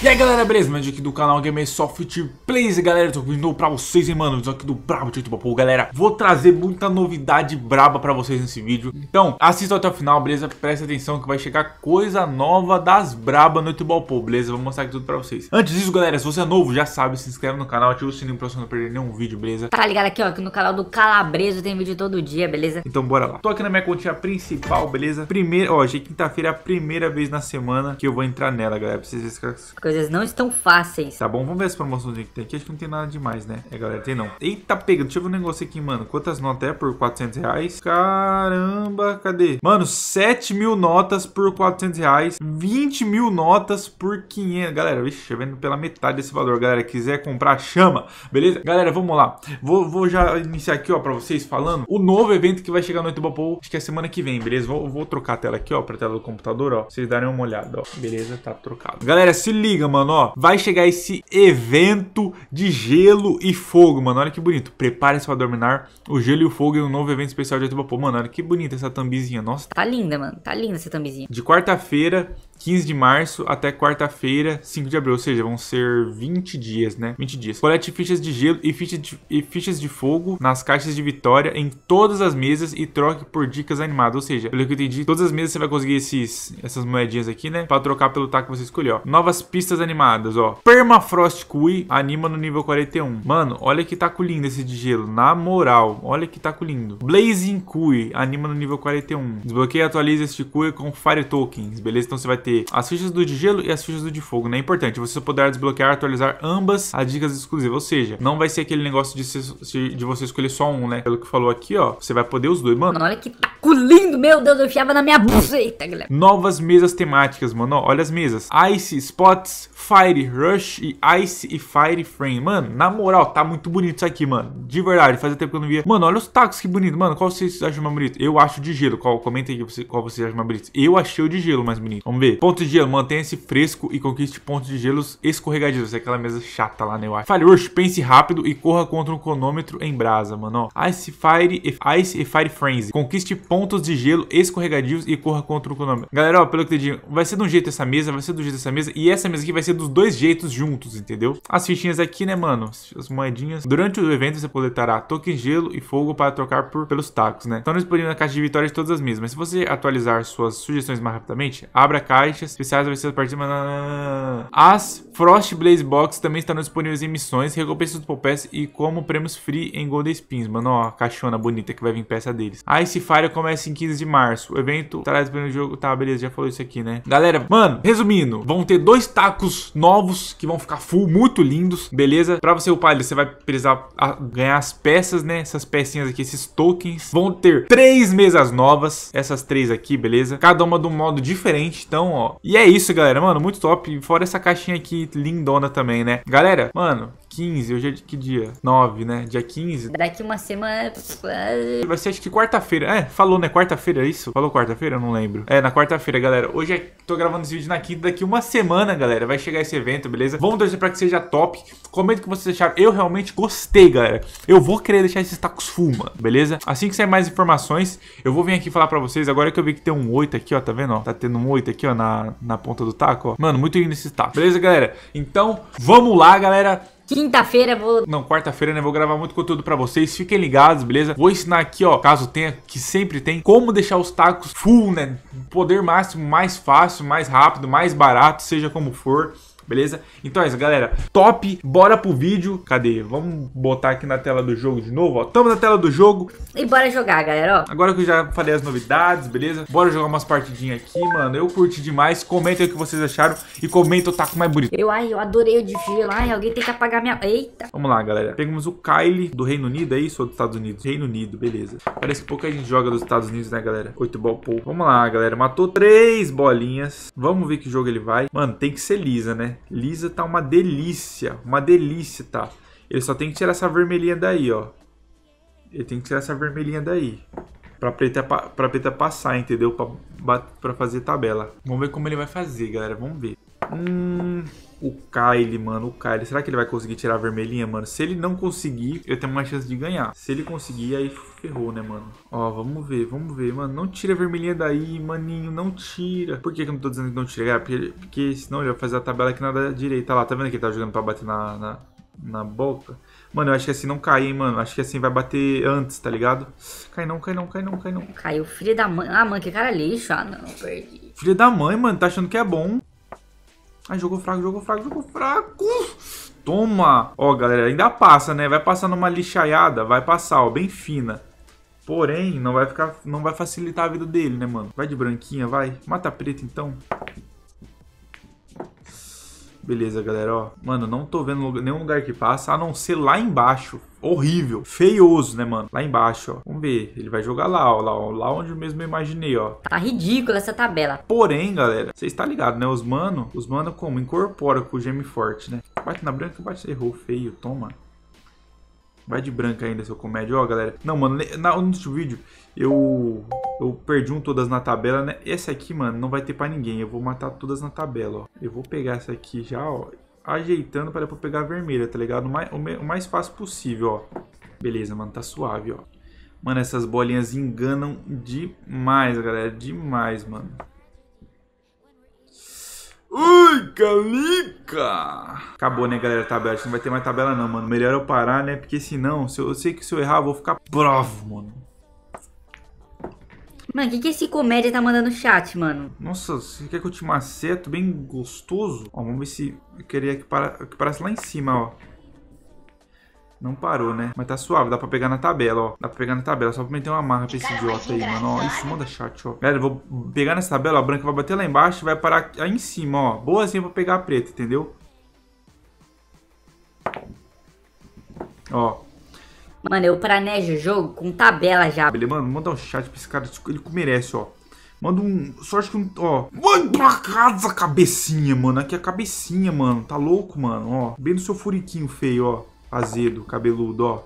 E aí galera, beleza? Meu aqui é do canal Gamersoft Plays, galera, tô vindo pra vocês, hein, mano, vídeo aqui do Brabo Tito Papo, galera, vou trazer muita novidade braba pra vocês nesse vídeo, então assista até o final, beleza? Presta atenção que vai chegar coisa nova das braba no YouTube Papo, beleza? Vou mostrar aqui tudo pra vocês. Antes disso, galera, se você é novo, já sabe, se inscreve no canal, ativa o sininho pra você não perder nenhum vídeo, beleza? Tá ligado aqui, ó, que no canal do Calabreso tem vídeo todo dia, beleza? Então bora lá. Tô aqui na minha continha principal, beleza? Primeiro, ó, hoje é quinta-feira, é a primeira vez na semana que eu vou entrar nela, galera, pra vocês verem coisas não estão fáceis. Tá bom, vamos ver as promoções que tem aqui. Acho que não tem nada demais, né? É, galera, tem não. Eita, pega. Deixa eu ver um negócio aqui, mano. Quantas notas é por 400 reais? Caramba, cadê? Mano, 7 mil notas por 400 reais. 20 mil notas por 500. Galera, vixe, vendo pela metade desse valor. Galera, quiser comprar, chama. Beleza? Galera, vamos lá. Vou, vou já iniciar aqui, ó, pra vocês falando o novo evento que vai chegar no Itubapô. Acho que é semana que vem, beleza? Vou, vou trocar a tela aqui, ó, pra tela do computador, ó. Pra vocês darem uma olhada, ó. Beleza? Tá trocado. Galera, se liga liga, mano, ó. Vai chegar esse evento de gelo e fogo, mano. Olha que bonito. Prepare-se para dominar o gelo e o fogo em um novo evento especial de Pô, Mano, olha que bonita essa thumbzinha. Nossa. Tá linda, mano. Tá linda essa thumbzinha. De quarta-feira, 15 de março até quarta-feira, 5 de abril, ou seja, vão ser 20 dias, né? 20 dias. Colete fichas de gelo e, de, e fichas de fogo nas caixas de vitória em todas as mesas e troque por dicas animadas. Ou seja, pelo que eu entendi, todas as mesas você vai conseguir esses, essas moedinhas aqui, né? Pra trocar pelo taco que você escolheu. Novas pistas animadas, ó. Permafrost Kui anima no nível 41. Mano, olha que taco lindo esse de gelo. Na moral, olha que taco lindo. Blazing Kui anima no nível 41. Desbloqueia e atualiza este Kui com Fire Tokens, beleza? Então você vai ter as fichas do de gelo e as fichas do de fogo, né? É importante, você poderá desbloquear e atualizar ambas as dicas exclusivas. Ou seja, não vai ser aquele negócio de, de você escolher só um, né? Pelo que falou aqui, ó, você vai poder os dois, mano. Olha que taco lindo, meu Deus, eu enfiava na minha buceta, galera. Novas mesas temáticas, mano. olha as mesas. Ice, Spots, Fire Rush e Ice e Fire Frame. Mano, na moral, tá muito bonito isso aqui, mano. De verdade, fazia tempo que eu não via. Mano, olha os tacos, que bonito. Mano, qual vocês acham mais bonito? Eu acho de gelo. Qual, comenta aí qual vocês acham mais bonito. Eu achei o de gelo mais bonito. Vamos ver. Ponto de gelo, mantenha-se fresco e conquiste pontos de gelos escorregadios. É aquela mesa chata lá, né, eu acho. Fire Rush, pense rápido e corra contra um cronômetro em brasa, mano. Ó. Ice Fire e, Ice e Fire Frenzy. Conquiste pontos de gelo escorregadios e corra contra um cronômetro. Galera, ó, pelo que eu entendi, vai ser de um jeito essa mesa, vai ser do jeito essa mesa. E essa mesa aqui que vai ser dos dois jeitos juntos, entendeu? As fichinhas aqui, né, mano? As moedinhas. Durante o evento você coletará token gelo e fogo para trocar por, pelos tacos, né? Estão disponíveis na caixa de vitórias todas as mesmas. Se você atualizar suas sugestões mais rapidamente, abra caixas especiais vai ser a partir As Frost Blaze Box também estão disponíveis em missões, recompensas do Popes e como prêmios free em Golden Spins. Mano, ó, a caixona bonita que vai vir peça deles. A Ice Fire começa em 15 de março. O evento estará disponível no jogo. Tá, beleza, já falou isso aqui, né? Galera, mano, resumindo, vão ter dois tacos sacos novos que vão ficar full, muito lindos, beleza? Para você upar ele, você vai precisar ah, ganhar as peças, né? Essas pecinhas aqui, esses tokens. Vão ter três mesas novas, essas três aqui, beleza? Cada uma de um modo diferente, então, ó. E é isso, galera, mano, muito top. Fora essa caixinha aqui lindona também, né? Galera, mano, 15, hoje é que dia? 9, né? Dia 15. Daqui uma semana. Vai ser acho que quarta-feira. É, falou, né? Quarta-feira, é isso? Falou quarta-feira? Eu não lembro. É, na quarta-feira, galera. Hoje é... tô gravando esse vídeo na quinta, daqui uma semana, galera. Vai chegar esse evento, beleza? Vamos torcer pra que seja top. Comenta o que vocês acharam. Eu realmente gostei, galera. Eu vou querer deixar esses tacos fuma beleza? Assim que sair mais informações, eu vou vir aqui falar pra vocês. Agora que eu vi que tem um 8 aqui, ó, tá vendo? Ó? Tá tendo um 8 aqui, ó, na, na ponta do taco, ó. Mano, muito lindo esse taco. Beleza, galera? Então, vamos lá, galera. Quinta-feira vou. Não, quarta-feira, né? Vou gravar muito conteúdo para vocês. Fiquem ligados, beleza? Vou ensinar aqui, ó, caso tenha, que sempre tem, como deixar os tacos full, né? Poder máximo, mais fácil, mais rápido, mais barato, seja como for beleza? Então é isso, galera. Top, bora pro vídeo. Cadê? Vamos botar aqui na tela do jogo de novo, ó. Tamo na tela do jogo. E bora jogar, galera, ó. Agora que eu já falei as novidades, beleza? Bora jogar umas partidinhas aqui, mano. Eu curti demais. Comenta o que vocês acharam e comenta o taco mais bonito. Eu, ai, eu adorei o desfile. Ai, alguém tem que apagar minha... Eita. Vamos lá, galera. Pegamos o Kyle do Reino Unido, é isso? Ou dos Estados Unidos? Reino Unido, beleza. Parece que pouca gente joga dos Estados Unidos, né, galera? Oito ball Vamos lá, galera. Matou três bolinhas. Vamos ver que jogo ele vai. Mano, tem que ser lisa, né? Lisa tá uma delícia. Uma delícia, tá? Ele só tem que tirar essa vermelhinha daí, ó. Ele tem que tirar essa vermelhinha daí. Pra preta, pra preta passar, entendeu? Pra, pra fazer tabela. Vamos ver como ele vai fazer, galera. Vamos ver. Hum... O Kyle, mano, o Kyle, será que ele vai conseguir tirar a vermelhinha, mano? Se ele não conseguir, eu tenho uma chance de ganhar. Se ele conseguir, aí ferrou, né, mano? Ó, vamos ver, vamos ver, mano. Não tira a vermelhinha daí, maninho, não tira. Por que, que eu não tô dizendo que não tira? porque, porque senão ele vai fazer a tabela aqui na direita. lá, tá vendo que ele tá jogando pra bater na, na, na boca? Mano, eu acho que assim não cai, hein, mano. Acho que assim vai bater antes, tá ligado? Cai não, cai não, cai não, cai não. Caiu, filho da mãe. Ah, mano, que cara lixo. Ah, não, perdi. Filho da mãe, mano, tá achando que é bom. Ai, jogou fraco, jogou fraco, jogou fraco. Toma! Ó, galera, ainda passa, né? Vai passar numa lixaiada, vai passar, ó, bem fina. Porém, não vai ficar, não vai facilitar a vida dele, né, mano? Vai de branquinha, vai. Mata preta, então. Beleza, galera, ó. Mano, não tô vendo nenhum lugar que passa, a não ser lá embaixo. Horrível. Feioso, né, mano? Lá embaixo, ó. Vamos ver. Ele vai jogar lá, ó. Lá, ó, lá onde eu mesmo imaginei, ó. Tá ridícula essa tabela. Porém, galera, vocês tá ligado, né? Os mano, os mano como? Incorpora com o geme forte, né? Bate na branca, bate. Errou feio, toma. Vai de branca ainda, seu comédio Ó, galera. Não, mano, na, no último vídeo eu eu perdi um todas na tabela, né? Essa aqui, mano, não vai ter pra ninguém. Eu vou matar todas na tabela, ó. Eu vou pegar essa aqui já, ó. Ajeitando pra depois pegar a vermelha, tá ligado? O mais, o mais fácil possível, ó. Beleza, mano, tá suave, ó. Mano, essas bolinhas enganam demais, galera. Demais, mano. Ui, calica! Acabou, né, galera, a tabela. Acho que não vai ter mais tabela não, mano. Melhor eu parar, né? Porque senão, se eu, eu sei que se eu errar, eu vou ficar bravo, mano. Mano, o que, que esse comédia tá mandando no chat, mano? Nossa, você quer que eu te maceto bem gostoso? Ó, vamos ver se eu queria que, para, que parasse lá em cima, ó. Não parou, né? Mas tá suave, dá pra pegar na tabela, ó. Dá pra pegar na tabela, só pra meter uma marra pra esse idiota aí, mano. Ó, isso manda chat, ó. Galera, eu vou pegar nessa tabela, ó. A branca vai bater lá embaixo vai parar aí em cima, ó. Boazinha pra pegar a preta, entendeu? Ó. Mano, eu planejo jogo com tabela já. Ele, mano, manda um chat pra esse cara, ele merece, ó. Manda um. Sorte que um. Ó. Vai pra casa, cabecinha, mano. Aqui é a cabecinha, mano. Tá louco, mano. Ó. Bem no seu furiquinho feio, ó. Azedo, cabeludo, ó.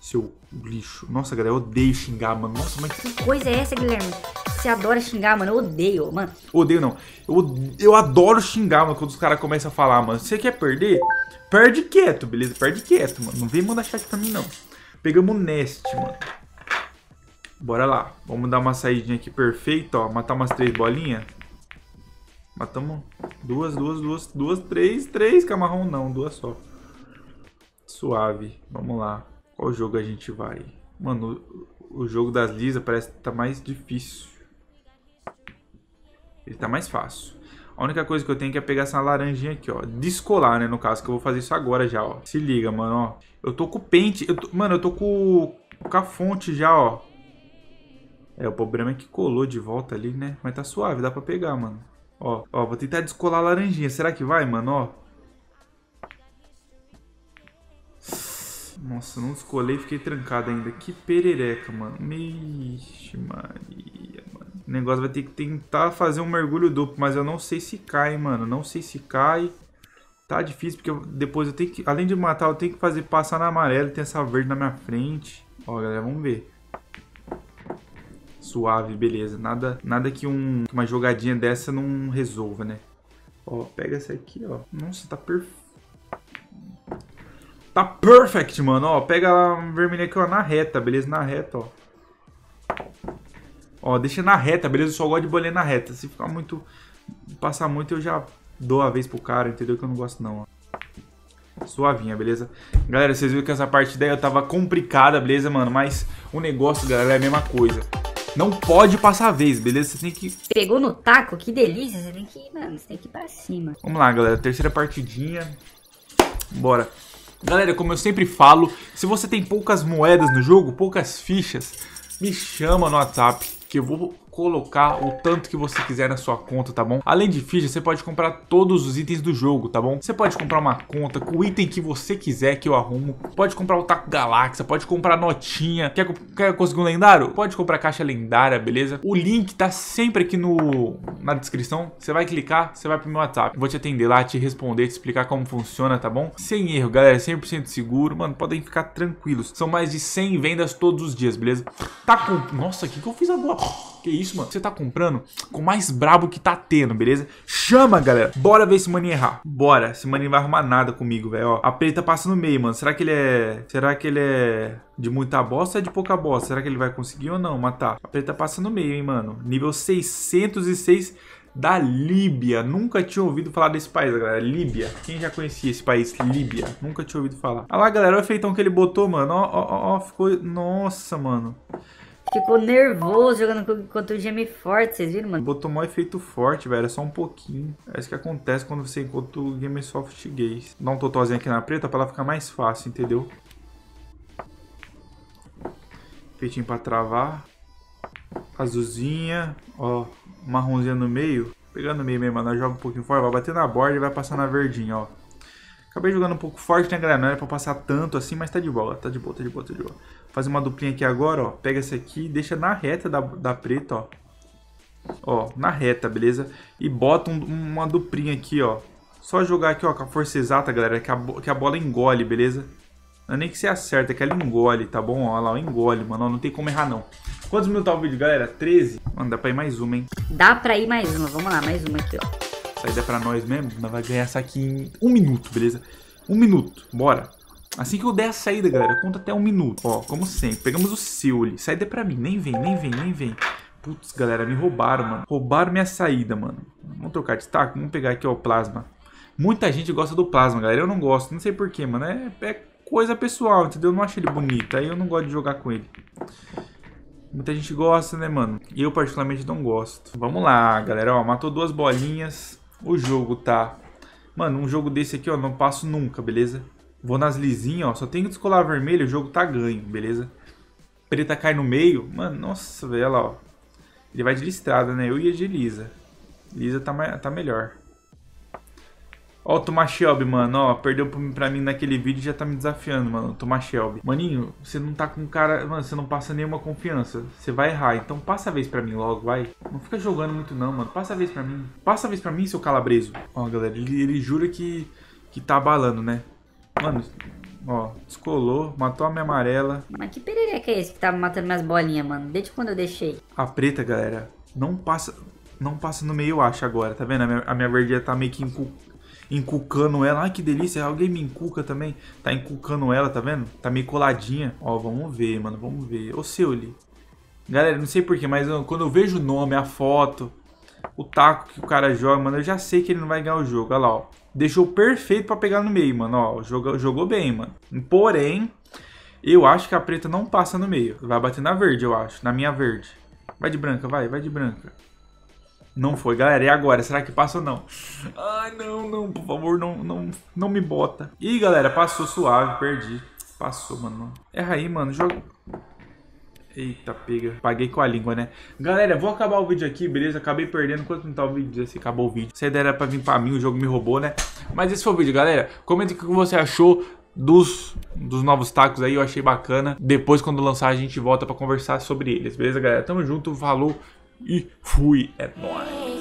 Seu lixo. Nossa, galera, eu odeio xingar, mano. Nossa, mas. Que coisa é essa, Guilherme? Você adora xingar, mano. Eu odeio, mano. Odeio não. Eu, eu adoro xingar, mano, quando os caras começam a falar, mano. Você quer perder? Perde quieto, beleza? Perde quieto, mano. Não vem mandar chat pra mim, não. Pegamos o Nest, mano. Bora lá. Vamos dar uma saidinha aqui perfeita, ó. Matar umas três bolinhas. Matamos duas, duas, duas, duas, três, três camarão não, duas só. Suave. Vamos lá. Qual jogo a gente vai? Mano, o jogo das lisas parece que tá mais difícil. Ele tá mais fácil. A única coisa que eu tenho é que é pegar essa laranjinha aqui, ó. Descolar, né? No caso, que eu vou fazer isso agora já, ó. Se liga, mano, ó. Eu tô com o pente. Eu tô, mano, eu tô com, com a fonte já, ó. É, o problema é que colou de volta ali, né? Mas tá suave, dá pra pegar, mano. Ó, ó, vou tentar descolar a laranjinha. Será que vai, mano? Ó. Nossa, não descolei e fiquei trancado ainda. Que perereca, mano. Ixi, Maria. O negócio vai ter que tentar fazer um mergulho duplo, mas eu não sei se cai, mano. Não sei se cai. Tá difícil, porque depois eu tenho que... Além de matar, eu tenho que fazer passar na amarela. Tem essa verde na minha frente. Ó, galera, vamos ver. Suave, beleza. Nada, nada que um, uma jogadinha dessa não resolva, né? Ó, pega essa aqui, ó. Nossa, tá perfeito. Tá perfect, mano. Ó, pega a vermelha aqui, ó, na reta, beleza? Na reta, ó. Ó, deixa na reta, beleza? Eu só gosto de bolinha na reta. Se ficar muito. Passar muito, eu já dou a vez pro cara, entendeu? Que eu não gosto, não. Ó. Suavinha, beleza? Galera, vocês viram que essa parte daí eu tava complicada, beleza, mano? Mas o negócio, galera, é a mesma coisa. Não pode passar a vez, beleza? Você tem que. Pegou no taco, que delícia. Você tem que ir, mano. Você tem que ir pra cima. Vamos lá, galera. Terceira partidinha. Bora. Galera, como eu sempre falo, se você tem poucas moedas no jogo, poucas fichas, me chama no WhatsApp que eu vou colocar o tanto que você quiser na sua conta, tá bom? Além de ficha, você pode comprar todos os itens do jogo, tá bom? Você pode comprar uma conta com o item que você quiser que eu arrumo. Pode comprar o Taco Galáxia, pode comprar notinha. Quer, quer conseguir um lendário? Pode comprar caixa lendária, beleza? O link tá sempre aqui no, na descrição. Você vai clicar, você vai pro meu WhatsApp. Vou te atender lá, te responder, te explicar como funciona, tá bom? Sem erro, galera. 100% seguro. Mano, podem ficar tranquilos. São mais de 100 vendas todos os dias, beleza? Tá com... Nossa, o que, que eu fiz agora? que isso, mano? Você tá comprando com o mais brabo que tá tendo, beleza? Chama, galera. Bora ver esse maninho errar. Bora. Esse maninho vai arrumar nada comigo, velho. A preta passa no meio, mano. Será que ele é... Será que ele é... De muita bosta ou é de pouca bosta? Será que ele vai conseguir ou não matar? A preta passa no meio, hein, mano. Nível 606 da Líbia. Nunca tinha ouvido falar desse país, galera. Líbia. Quem já conhecia esse país? Líbia. Nunca tinha ouvido falar. Olha lá, galera. Olha o feitão que ele botou, mano. Ó, ó, ó. Ficou... Nossa, mano. Ficou nervoso jogando contra o GM forte, vocês viram, mano? Botou mó efeito forte, velho. É só um pouquinho. É isso que acontece quando você encontra o Gamesoft Gays. Dá um totozinho aqui na preta pra ela ficar mais fácil, entendeu? Feitinho pra travar. Azulzinha. Ó, marronzinha no meio. Pegando no meio mesmo, mano. joga um pouquinho fora. Vai bater na borda e vai passar na verdinha, ó. Acabei jogando um pouco forte, né, galera? Não era pra passar tanto assim, mas tá de boa. Tá de boa, tá de boa, tá de boa. Fazer uma duplinha aqui agora, ó. Pega esse aqui e deixa na reta da, da preta, ó. Ó, na reta, beleza? E bota um, uma duplinha aqui, ó. Só jogar aqui, ó, com a força exata, galera, que a, que a bola engole, beleza? Não é nem que você acerta, é que ela engole, tá bom? Olha lá, ó, engole, mano. Ó, não tem como errar, não. Quantos minutos tá o vídeo, galera? 13? Mano, dá pra ir mais uma, hein? Dá pra ir mais uma. Vamos lá, mais uma aqui, ó. Essa aí dá pra nós mesmo. Nós vai ganhar essa aqui em um minuto, beleza? Um minuto. Bora. Assim que eu der a saída, galera, eu conto até um minuto. Ó, como sempre, pegamos o Seule. Saída pra mim. Nem vem, nem vem, nem vem. Putz, galera, me roubaram, mano. Roubaram minha saída, mano. Vamos trocar de destaque. Vamos pegar aqui, ó, o plasma. Muita gente gosta do plasma, galera. Eu não gosto. Não sei porquê, mano. É, é coisa pessoal, entendeu? Eu não acho ele bonito. Aí eu não gosto de jogar com ele. Muita gente gosta, né, mano? E eu particularmente não gosto. Vamos lá, galera. Ó, matou duas bolinhas. O jogo tá... Mano, um jogo desse aqui, ó, não passo nunca, beleza? Vou nas lisinhas, ó. Só tem que descolar vermelho, o jogo tá ganho, beleza? Preta cai no meio. Mano, nossa, velho, olha lá, ó. Ele vai de listrada, né? Eu ia de lisa. Lisa tá, tá melhor. Ó o Tomashelb, mano, ó, perdeu pra mim naquele vídeo e já tá me desafiando, mano, Tomashelb. Maninho, você não tá com cara, mano, você não passa nenhuma confiança, você vai errar, então passa a vez pra mim logo, vai. Não fica jogando muito não, mano, passa a vez pra mim, passa a vez pra mim, seu calabreso. Ó, galera, ele, ele jura que, que tá abalando, né? Mano, ó, descolou, matou a minha amarela. Mas que perereca é esse que tá matando minhas bolinhas, mano? Desde quando eu deixei? A preta, galera, não passa não passa no meio, eu acho, agora. Tá vendo? A minha, a minha verdinha tá meio que encu, encucando ela. Ai, que delícia. Alguém me encuca também. Tá encucando ela, tá vendo? Tá meio coladinha. Ó, vamos ver, mano. Vamos ver. Ô, ali. Galera, não sei porquê, mas eu, quando eu vejo o nome, a foto, o taco que o cara joga, mano, eu já sei que ele não vai ganhar o jogo. Olha lá, ó. Deixou perfeito para pegar no meio, mano. Ó, jogou, jogou bem, mano. Porém, eu acho que a preta não passa no meio. Vai bater na verde, eu acho. Na minha verde. Vai de branca, vai, vai de branca. Não foi, galera. E agora? Será que passa ou não? Ai, não, não. Por favor, não, não, não me bota. Ih, galera, passou suave, perdi. Passou, mano. Erra aí, mano. Jogo. Eita, pega. Paguei com a língua, né? Galera, vou acabar o vídeo aqui, beleza? Acabei perdendo. Quanto não tá o vídeo? Se acabou o vídeo. Se era pra vir pra mim, o jogo me roubou, né? Mas esse foi o vídeo, galera. Comenta o que você achou dos, dos novos tacos aí, eu achei bacana. Depois, quando lançar, a gente volta pra conversar sobre eles, beleza, galera? Tamo junto, falou e fui. É nóis.